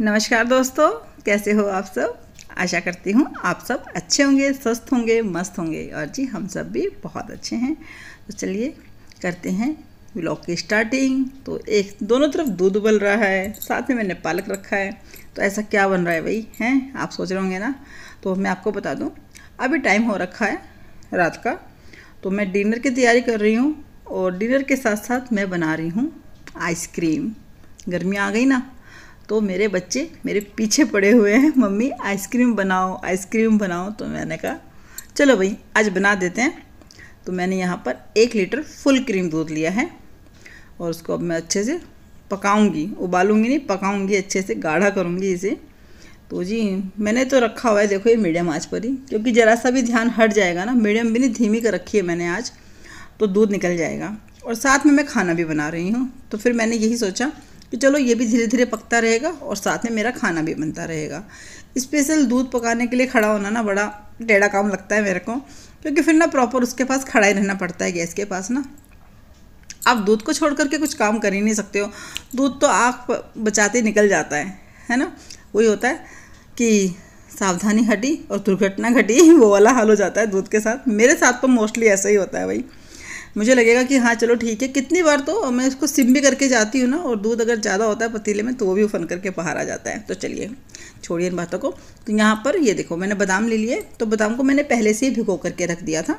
नमस्कार दोस्तों कैसे हो आप सब आशा करती हूँ आप सब अच्छे होंगे स्वस्थ होंगे मस्त होंगे और जी हम सब भी बहुत अच्छे हैं तो चलिए करते हैं ब्लॉग की स्टार्टिंग तो एक दोनों तरफ दूध उबल रहा है साथ में मैंने पालक रखा है तो ऐसा क्या बन रहा है भाई हैं आप सोच रहे होंगे ना तो मैं आपको बता दूँ अभी टाइम हो रखा है रात का तो मैं डिनर की तैयारी कर रही हूँ और डिनर के साथ साथ मैं बना रही हूँ आइसक्रीम गर्मी आ गई ना तो मेरे बच्चे मेरे पीछे पड़े हुए हैं मम्मी आइसक्रीम बनाओ आइसक्रीम बनाओ तो मैंने कहा चलो भाई आज बना देते हैं तो मैंने यहाँ पर एक लीटर फुल क्रीम दूध लिया है और उसको अब मैं अच्छे से पकाऊंगी उबालूंगी नहीं पकाऊंगी अच्छे से गाढ़ा करूंगी इसे तो जी मैंने तो रखा हुआ है देखो ये मीडियम आँच पर ही क्योंकि ज़रा सा भी ध्यान हट जाएगा ना मीडियम भी नहीं धीमी कर रखी है मैंने आज तो दूध निकल जाएगा और साथ में मैं खाना भी बना रही हूँ तो फिर मैंने यही सोचा तो चलो ये भी धीरे धीरे पकता रहेगा और साथ में मेरा खाना भी बनता रहेगा स्पेशल दूध पकाने के लिए खड़ा होना ना बड़ा टेढ़ा काम लगता है मेरे को क्योंकि फिर ना प्रॉपर उसके पास खड़ा ही रहना पड़ता है गैस के पास ना आप दूध को छोड़ करके कुछ काम कर ही नहीं सकते हो दूध तो आँख बचाते निकल जाता है है ना वही होता है कि सावधानी घटी और दुर्घटना घटी वो वाला हाल हो जाता है दूध के साथ मेरे साथ तो मोस्टली ऐसा ही होता है भाई मुझे लगेगा कि हाँ चलो ठीक है कितनी बार तो मैं इसको सिम भी करके जाती हूँ ना और दूध अगर ज़्यादा होता है पतीले में तो वो भी उफन करके बाहर आ जाता है तो चलिए छोड़िए इन बातों को तो यहाँ पर ये देखो मैंने बादाम ले लिए तो बादाम को मैंने पहले से ही भिगो करके रख दिया था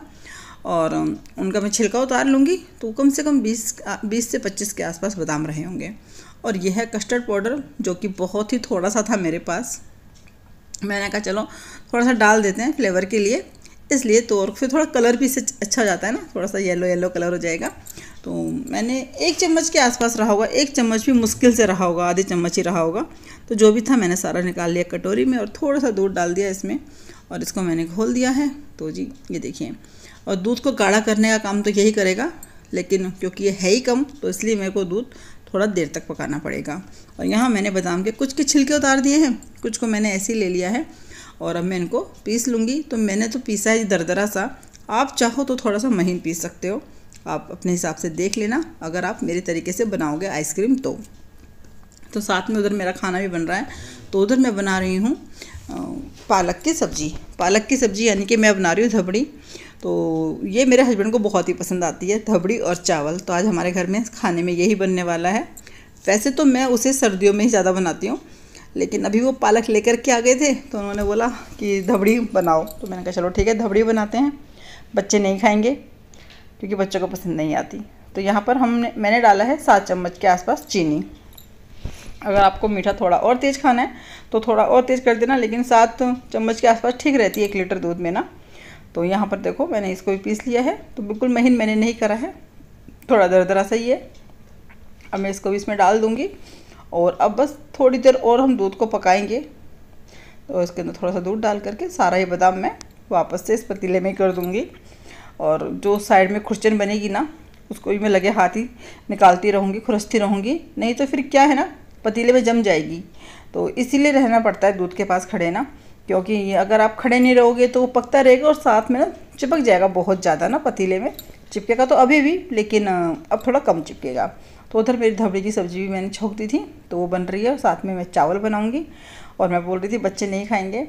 और उनका मैं छिलका उतार लूँगी तो कम से कम बीस बीस से पच्चीस के आसपास बादाम रहे होंगे और यह है कस्टर्ड पाउडर जो कि बहुत ही थोड़ा सा था मेरे पास मैंने कहा चलो थोड़ा सा डाल देते हैं फ्लेवर के लिए इसलिए तो और फिर थोड़ा कलर भी इससे अच्छा जाता है ना थोड़ा सा येलो येलो कलर हो जाएगा तो मैंने एक चम्मच के आसपास रहा होगा एक चम्मच भी मुश्किल से रहा होगा आधे चम्मच ही रहा होगा तो जो भी था मैंने सारा निकाल लिया कटोरी में और थोड़ा सा दूध डाल दिया इसमें और इसको मैंने घोल दिया है तो जी ये देखिए और दूध को गाढ़ा करने का काम तो यही करेगा लेकिन क्योंकि ये है ही कम तो इसलिए मेरे को दूध थोड़ा देर तक पकाना पड़ेगा और यहाँ मैंने बादाम के कुछ के छिलके उतार दिए हैं कुछ को मैंने ऐसे ही ले लिया है और अब मैं इनको पीस लूँगी तो मैंने तो पीसा है दरदरा सा आप चाहो तो थोड़ा सा महीन पीस सकते हो आप अपने हिसाब से देख लेना अगर आप मेरे तरीके से बनाओगे आइसक्रीम तो तो साथ में उधर मेरा खाना भी बन रहा है तो उधर मैं बना रही हूँ पालक की सब्ज़ी पालक की सब्ज़ी यानी कि मैं बना रही हूँ धबड़ी तो ये मेरे हस्बैंड को बहुत ही पसंद आती है धबड़ी और चावल तो आज हमारे घर में खाने में यही बनने वाला है वैसे तो मैं उसे सर्दियों में ही ज़्यादा बनाती हूँ लेकिन अभी वो पालक लेकर के आ गए थे तो उन्होंने बोला कि धबड़ी बनाओ तो मैंने कहा चलो ठीक है धबड़ी बनाते हैं बच्चे नहीं खाएंगे क्योंकि बच्चों को पसंद नहीं आती तो यहाँ पर हमने मैंने डाला है सात चम्मच के आसपास चीनी अगर आपको मीठा थोड़ा और तेज़ खाना है तो थोड़ा और तेज़ कर देना लेकिन सात चम्मच के आसपास ठीक रहती है एक लीटर दूध में ना तो यहाँ पर देखो मैंने इसको भी पीस लिया है तो बिल्कुल महीन मैंने नहीं करा है थोड़ा दर दरा सही है अब मैं इसको भी इसमें डाल दूँगी और अब बस थोड़ी देर और हम दूध को पकाएंगे तो इसके अंदर थोड़ा सा दूध डाल करके सारा ये बादाम मैं वापस से इस पतीले में कर दूँगी और जो साइड में खुरचन बनेगी ना उसको भी मैं लगे हाथ ही निकालती रहूँगी खुरसती रहूँगी नहीं तो फिर क्या है ना पतीले में जम जाएगी तो इसीलिए रहना पड़ता है दूध के पास खड़े ना क्योंकि अगर आप खड़े नहीं रहोगे तो वो पकता रहेगा और साथ में ना चिपक जाएगा बहुत ज़्यादा ना पतीले में चिपकेगा तो अभी भी लेकिन अब थोड़ा कम चिपकेगा तो उधर मेरी धबड़ी की सब्ज़ी भी मैंने छोंक दी थी तो वो बन रही है साथ में मैं चावल बनाऊँगी और मैं बोल रही थी बच्चे नहीं खाएंगे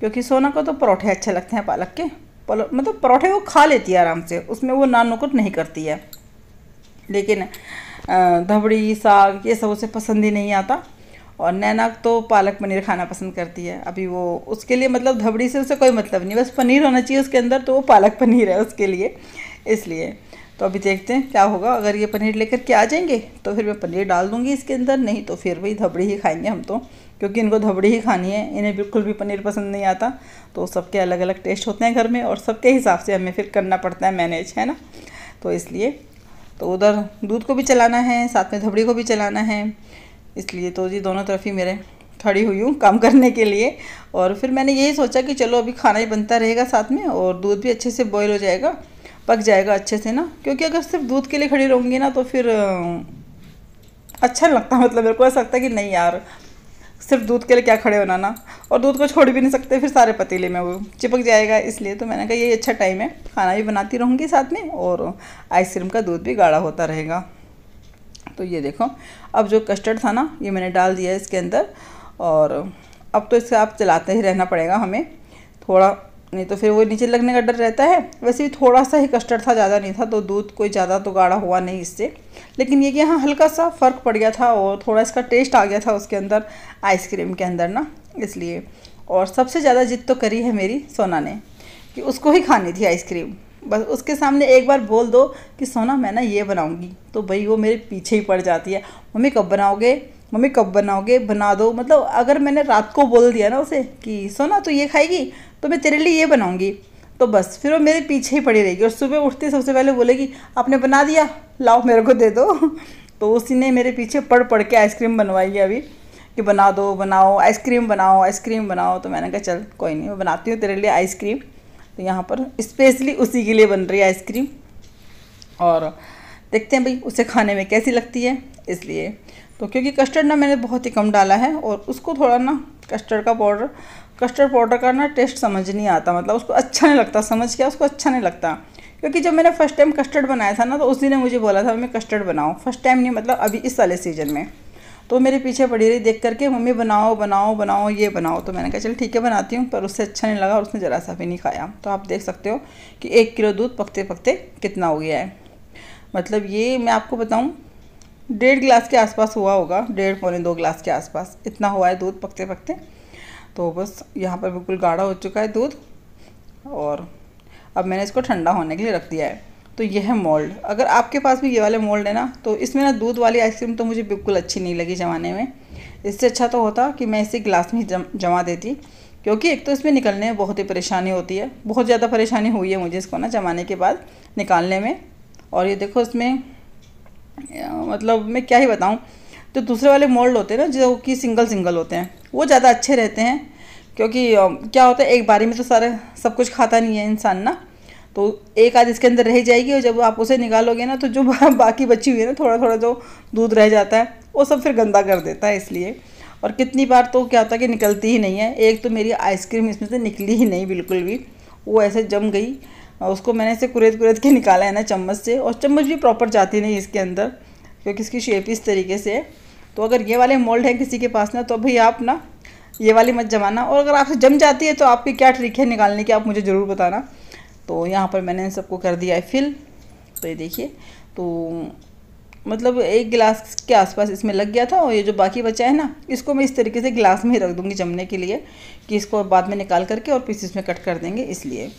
क्योंकि सोना को तो परोठे अच्छे लगते हैं पालक के मतलब परोठे वो खा लेती है आराम से उसमें वो नान नुकुट नहीं करती है लेकिन धबड़ी साग ये सब उसे पसंद ही नहीं आता और नैना तो पालक पनीर खाना पसंद करती है अभी वो उसके लिए मतलब धबड़ी से उसे कोई मतलब नहीं बस पनीर होना चाहिए उसके अंदर तो वो पालक पनीर है उसके लिए इसलिए तो अभी देखते हैं क्या होगा अगर ये पनीर लेकर के आ जाएंगे तो फिर मैं पनीर डाल दूँगी इसके अंदर नहीं तो फिर वही धबड़ी ही खाएंगे हम तो क्योंकि इनको धबड़ी ही खानी है इन्हें बिल्कुल भी पनीर पसंद नहीं आता तो सबके अलग अलग टेस्ट होते हैं घर में और सबके हिसाब से हमें फिर करना पड़ता है मैनेज है ना तो इसलिए तो उधर दूध को भी चलाना है साथ में धबड़ी को भी चलाना है इसलिए तो जी दोनों तरफ ही मेरे खड़ी हुई हूँ काम करने के लिए और फिर मैंने यही सोचा कि चलो अभी खाना ही बनता रहेगा साथ में और दूध भी अच्छे से बॉयल हो जाएगा पक जाएगा अच्छे से ना क्योंकि अगर सिर्फ दूध के लिए खड़ी रहूँगी ना तो फिर अच्छा नहीं लगता मतलब मेरे को ऐसा लगता है कि नहीं यार सिर्फ दूध के लिए क्या खड़े होना ना और दूध को छोड़ भी नहीं सकते फिर सारे पतीले में वो चिपक जाएगा इसलिए तो मैंने कहा ये अच्छा टाइम है खाना भी बनाती रहूँगी साथ में और आइसक्रीम का दूध भी गाढ़ा होता रहेगा तो ये देखो अब जो कस्टर्ड था ना ये मैंने डाल दिया इसके अंदर और अब तो इसे आप चलाते ही रहना पड़ेगा हमें थोड़ा नहीं तो फिर वो नीचे लगने का डर रहता है वैसे भी थोड़ा सा ही कस्टर्ड था ज़्यादा नहीं था तो दूध कोई ज़्यादा तो गाढ़ा हुआ नहीं इससे लेकिन ये कि हाँ हल्का सा फ़र्क पड़ गया था और थोड़ा इसका टेस्ट आ गया था उसके अंदर आइसक्रीम के अंदर ना इसलिए और सबसे ज़्यादा जिद तो करी है मेरी सोना ने कि उसको ही खानी थी आइसक्रीम बस उसके सामने एक बार बोल दो कि सोना मैं ना ये बनाऊँगी तो भाई वो मेरे पीछे ही पड़ जाती है मम्मी कब बनाओगे मम्मी कब बनाओगे बना दो मतलब अगर मैंने रात को बोल दिया ना उसे कि सोना तो ये खाएगी तो मैं तेरे लिए ये बनाऊँगी तो बस फिर वो मेरे पीछे ही पड़ी रहेगी और सुबह उठते सबसे पहले बोलेगी आपने बना दिया लाओ मेरे को दे दो तो उसी ने मेरे पीछे पढ़ पढ़ के आइसक्रीम बनवाई है अभी कि बना दो बनाओ आइसक्रीम बनाओ आइसक्रीम बनाओ तो मैंने कहा चल कोई नहीं मैं बनाती हूँ तेरे लिए आइसक्रीम तो यहाँ पर स्पेशली उसी के लिए बन रही है आइसक्रीम और देखते हैं भाई उसे खाने में कैसी लगती है इसलिए तो क्योंकि कस्टर्ड ना मैंने बहुत ही कम डाला है और उसको थोड़ा ना कस्टर्ड का पाउडर कस्टर्ड पाउडर का ना टेस्ट समझ नहीं आता मतलब उसको अच्छा नहीं लगता समझ क्या उसको अच्छा नहीं लगता क्योंकि जब मैंने फर्स्ट टाइम कस्टर्ड बनाया था ना तो उस दिन ने मुझे बोला था मैं कस्टर्ड बनाऊँ फर्स्ट टाइम नहीं मतलब अभी इस वाले सीजन में तो मेरे पीछे पड़ी रही देख करके मम्मी बनाओ बनाओ बनाओ ये बनाओ तो मैंने कहा चल ठीक है बनाती हूँ पर उससे अच्छा नहीं लगा और उसने ज़रा सा भी नहीं खाया तो आप देख सकते हो कि एक किलो दूध पकते पकते कितना हो गया है मतलब ये मैं आपको बताऊँ डेढ़ गिलास के आसपास हुआ होगा डेढ़ पौने दो गिलास के आसपास इतना हुआ है दूध पकते पकते तो बस यहाँ पर बिल्कुल गाढ़ा हो चुका है दूध और अब मैंने इसको ठंडा होने के लिए रख दिया है तो यह है मोल्ड अगर आपके पास भी ये वाले मोल्ड है ना तो इसमें ना दूध वाली आइसक्रीम तो मुझे बिल्कुल अच्छी नहीं लगी जमाने में इससे अच्छा तो होता कि मैं इसे गिलास में जम जमा देती क्योंकि एक तो इसमें निकलने में बहुत ही परेशानी होती है बहुत ज़्यादा परेशानी हुई है मुझे इसको ना जमाने के बाद निकालने में और ये देखो इसमें मतलब मैं क्या ही बताऊँ तो दूसरे वाले मोल्ड होते हैं ना जो कि सिंगल सिंगल होते हैं वो ज़्यादा अच्छे रहते हैं क्योंकि क्या होता है एक बारी में तो सारे सब कुछ खाता नहीं है इंसान ना तो एक आध इसके अंदर रह जाएगी और जब आप उसे निकालोगे ना तो जो बाकी बची हुई है ना थोड़ा थोड़ा जो दूध रह जाता है वो सब फिर गंदा कर देता है इसलिए और कितनी बार तो क्या होता है कि निकलती ही नहीं है एक तो मेरी आइसक्रीम इसमें से निकली ही नहीं बिल्कुल भी वो ऐसे जम गई उसको मैंने ऐसे कुरेद कुरेद के निकाला है ना चम्मच से और चम्मच भी प्रॉपर जाती नहीं इसके अंदर क्योंकि इसकी शेप इस तरीके से है तो अगर ये वाले मोल्ड हैं किसी के पास ना तो अभी आप ना ये वाली मत जमाना और अगर आपसे जम जाती है तो आपकी क्या ट्रिक है निकालने की आप मुझे ज़रूर बताना तो यहाँ पर मैंने सबको कर दिया है फिल तो ये देखिए तो मतलब एक गिलास के आसपास इसमें लग गया था और ये जो बाकी बचा है ना इसको मैं इस तरीके से गिलास में ही रख दूँगी जमने के लिए कि इसको बाद में निकाल करके और पीसेस में कट कर देंगे इसलिए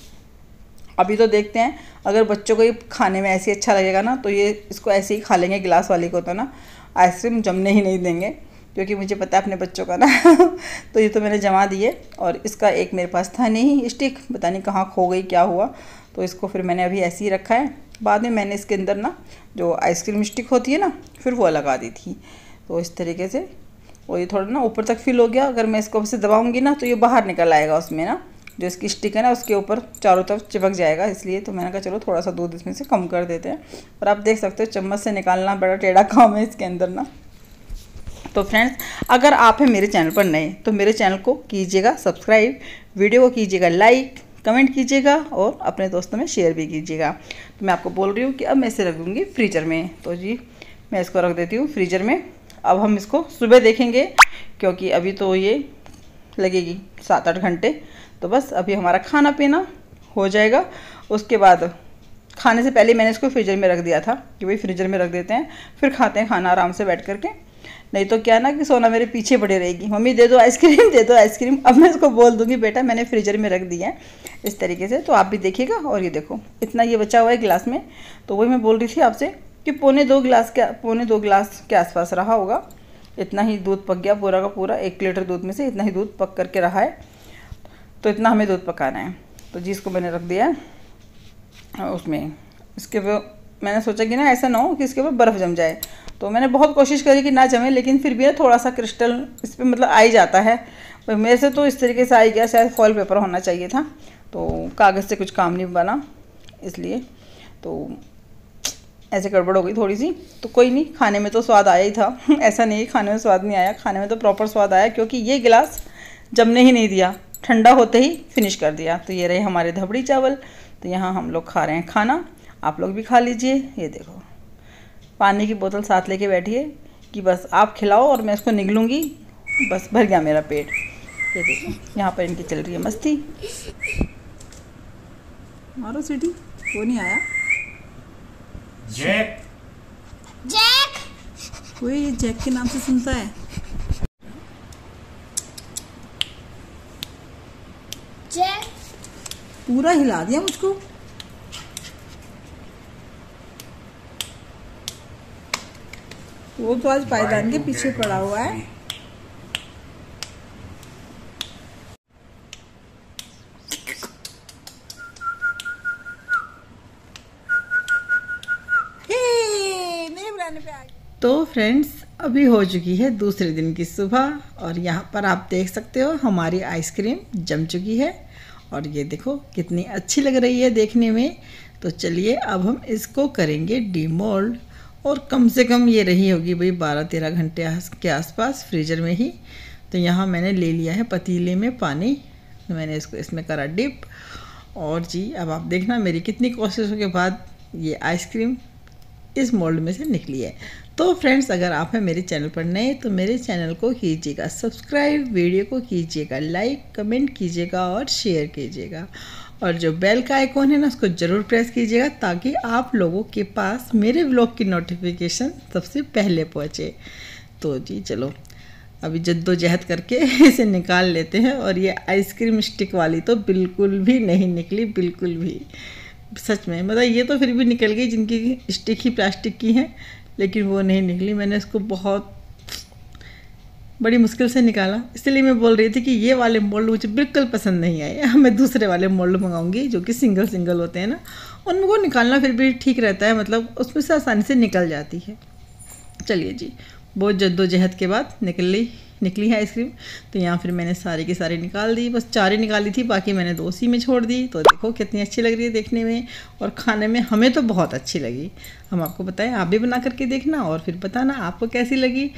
अभी तो देखते हैं अगर बच्चों को ये खाने में ऐसे ही अच्छा लगेगा ना तो ये इसको ऐसे ही खा लेंगे गिलास वाले को तो ना आइसक्रीम जमने ही नहीं देंगे क्योंकि मुझे पता है अपने बच्चों का ना तो ये तो मैंने जमा दिए और इसका एक मेरे पास था नहीं स्टिक पता नहीं कहाँ खो गई क्या हुआ तो इसको फिर मैंने अभी ऐसे ही रखा है बाद में मैंने इसके अंदर ना जो आइसक्रीम स्टिक होती है ना फिर वो लगा दी थी तो इस तरीके से और ये थोड़ा ना ऊपर तक फिल हो गया अगर मैं इसको वैसे दबाऊँगी ना तो ये बाहर निकल आएगा उसमें ना जो इसकी स्टिक है ना उसके ऊपर चारों तरफ चिपक जाएगा इसलिए तो मैंने कहा चलो थोड़ा सा दूध इसमें से कम कर देते हैं और आप देख सकते हो चम्मच से निकालना बड़ा टेढ़ा काम है इसके अंदर ना तो फ्रेंड्स अगर आप हैं मेरे चैनल पर नए तो मेरे चैनल को कीजिएगा सब्सक्राइब वीडियो को कीजिएगा लाइक कमेंट कीजिएगा और अपने दोस्तों में शेयर भी कीजिएगा तो मैं आपको बोल रही हूँ कि अब मैं इसे रख दूँगी फ्रीजर में तो जी मैं इसको रख देती हूँ फ्रीजर में अब हम इसको सुबह देखेंगे क्योंकि अभी तो ये लगेगी सात आठ घंटे तो बस अभी हमारा खाना पीना हो जाएगा उसके बाद खाने से पहले मैंने इसको फ्रीजर में रख दिया था कि भाई फ्रीजर में रख देते हैं फिर खाते हैं खाना आराम से बैठ करके नहीं तो क्या ना कि सोना मेरे पीछे पड़ी रहेगी मम्मी दे दो आइसक्रीम दे दो आइसक्रीम अब मैं इसको बोल दूंगी बेटा मैंने फ्रीजर में रख दिया है इस तरीके से तो आप भी देखिएगा और ये देखो इतना ये बचा हुआ है गिलास में तो वही मैं बोल रही थी आपसे कि पौने दो गिलास के पौने दो गिलास के आसपास रहा होगा इतना ही दूध पक गया पूरा का पूरा एक लीटर दूध में से इतना ही दूध पक करके रहा है तो इतना हमें दूध पकाना है तो जी इसको मैंने रख दिया उसमें इसके मैंने सोचा कि ना ऐसा ना हो कि इसके ऊपर बर्फ़ जम जाए तो मैंने बहुत कोशिश करी कि ना जमे लेकिन फिर भी ना थोड़ा सा क्रिस्टल इस पर मतलब आ ही जाता है पर मेरे से तो इस तरीके से आ गया शायद फॉल पेपर होना चाहिए था तो कागज़ से कुछ काम नहीं बना इसलिए तो ऐसे गड़बड़ हो गई थोड़ी सी तो कोई नहीं खाने में तो स्वाद आया ही था ऐसा नहीं खाने में स्वाद नहीं आया खाने में तो प्रॉपर स्वाद आया क्योंकि ये गिलास जमने ही नहीं दिया ठंडा होते ही फिनिश कर दिया तो ये रहे हमारे धबड़ी चावल तो यहाँ हम लोग खा रहे हैं खाना आप लोग भी खा लीजिए ये देखो पानी की बोतल साथ लेके बैठिए कि बस आप खिलाओ और मैं इसको निगलूँगी बस भर गया मेरा पेट ये देखो यहाँ पर इनकी चल रही है मस्ती मारो सीटी वो नहीं आया जैक जैक कोई जैक के नाम से सुनता है पूरा हिला दिया मुझको वो तो आज पायदान के पीछे पड़ा हुआ है तो फ्रेंड्स अभी हो चुकी है दूसरे दिन की सुबह और यहाँ पर आप देख सकते हो हमारी आइसक्रीम जम चुकी है और ये देखो कितनी अच्छी लग रही है देखने में तो चलिए अब हम इसको करेंगे डीमोल्ड और कम से कम ये रही होगी भाई बारह तेरह घंटे के आसपास फ्रीजर में ही तो यहाँ मैंने ले लिया है पतीले में पानी तो मैंने इसको इसमें करा डिप और जी अब आप देखना मेरी कितनी कोशिशों के बाद ये आइसक्रीम इस मोल्ड में से निकली है तो फ्रेंड्स अगर आप हैं मेरे चैनल पर नए तो मेरे चैनल को कीजिएगा सब्सक्राइब वीडियो को कीजिएगा लाइक कमेंट कीजिएगा और शेयर कीजिएगा और जो बेल का आइकॉन है ना उसको ज़रूर प्रेस कीजिएगा ताकि आप लोगों के पास मेरे ब्लॉग की नोटिफिकेशन सबसे पहले पहुँचे तो जी चलो अभी जद्दोजहद करके इसे निकाल लेते हैं और ये आइसक्रीम स्टिक वाली तो बिल्कुल भी नहीं निकली बिल्कुल भी सच में मतलब ये तो फिर भी निकल गई जिनकी स्टिक ही प्लास्टिक की हैं लेकिन वो नहीं निकली मैंने इसको बहुत बड़ी मुश्किल से निकाला इसलिए मैं बोल रही थी कि ये वाले मोल्ड मुझे बिल्कुल पसंद नहीं आए मैं दूसरे वाले मोल्ड मंगाऊंगी जो कि सिंगल सिंगल होते हैं ना उनको निकालना फिर भी ठीक रहता है मतलब उसमें से आसानी से निकल जाती है चलिए जी बहुत जद्दोजहद के बाद निकल ली निकली है आइसक्रीम तो यहाँ फिर मैंने सारी की सारी निकाल दी बस चार ही निकाली थी बाकी मैंने दो सी में छोड़ दी तो देखो कितनी अच्छी लग रही है देखने में और खाने में हमें तो बहुत अच्छी लगी हम आपको बताएं आप भी बना करके देखना और फिर बताना आपको कैसी लगी